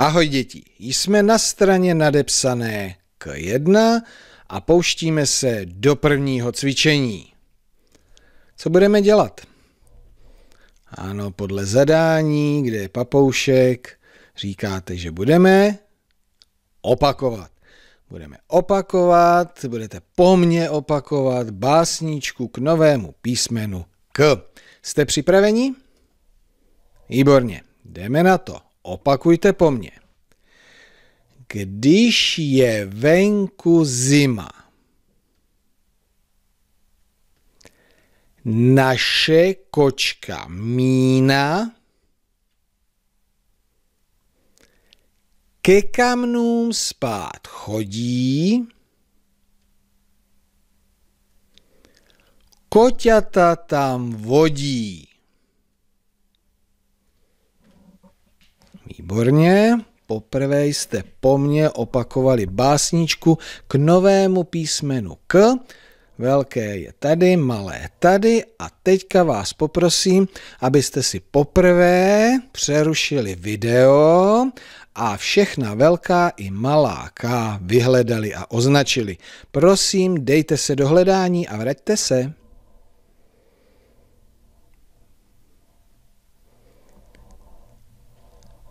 Ahoj děti, jsme na straně nadepsané K1 a pouštíme se do prvního cvičení. Co budeme dělat? Ano, podle zadání, kde je papoušek, říkáte, že budeme opakovat. Budeme opakovat, budete po mně opakovat básničku k novému písmenu K. Jste připraveni? Výborně, jdeme na to. Opakujte po mně. Když je venku zima, naše kočka Mína ke kamnům spát chodí, koťata tam vodí. Výborně. Poprvé jste po mně opakovali básničku k novému písmenu K. Velké je tady, malé tady a teďka vás poprosím, abyste si poprvé přerušili video a všechna velká i malá K vyhledali a označili. Prosím, dejte se do hledání a vraťte se.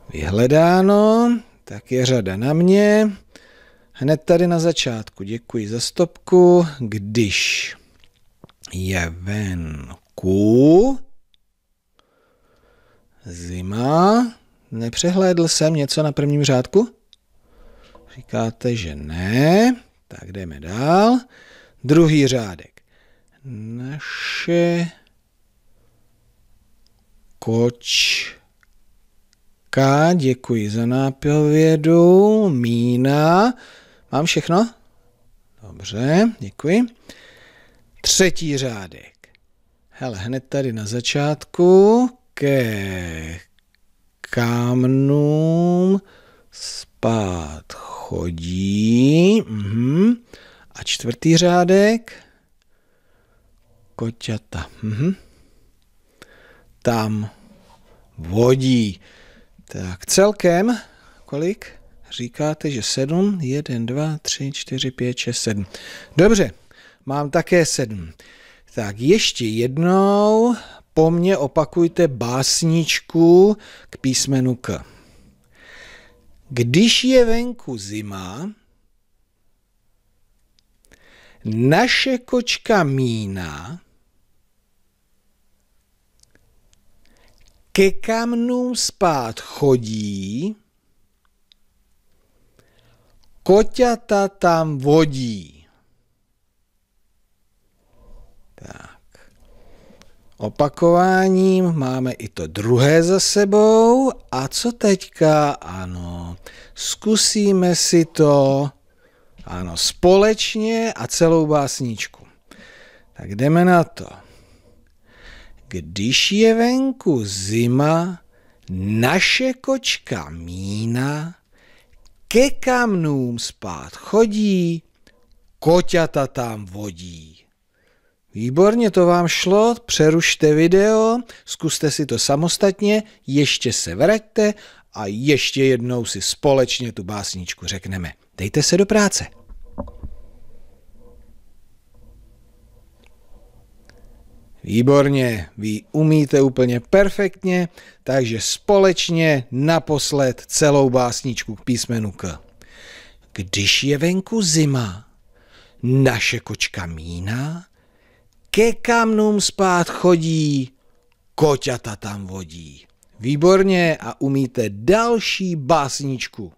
vyhledáno, tak je řada na mě. Hned tady na začátku děkuji za stopku. Když je venku zima, nepřehlédl jsem něco na prvním řádku? Říkáte, že ne, tak jdeme dál. Druhý řádek. Naše koč Klárka, děkuji za nápovědu. Mína, mám všechno? Dobře, děkuji. Třetí řádek. Hele, hned tady na začátku ke kamnům spát chodí. Mhm. A čtvrtý řádek. Koťata. Mhm. Tam vodí. Tak celkem, kolik? Říkáte, že 7, 1, 2, 3, 4, 5, 6, 7. Dobře, mám také 7. Tak ještě jednou po mně opakujte básničku k písmenu K. Když je venku zima, naše kočka Mína ke kamnům spát chodí, koťata tam vodí. Tak. Opakováním máme i to druhé za sebou. A co teďka? Ano, zkusíme si to ano, společně a celou básničku. Tak jdeme na to. Když je venku zima, naše kočka mína ke kamnům spát chodí, koťata tam vodí. Výborně to vám šlo, přerušte video, zkuste si to samostatně, ještě se vraťte a ještě jednou si společně tu básničku řekneme. Dejte se do práce. Výborně, vy umíte úplně perfektně, takže společně naposled celou básničku k písmenu K. Když je venku zima, naše kočka mína, ke kamnům spát chodí, koťata tam vodí. Výborně a umíte další básničku.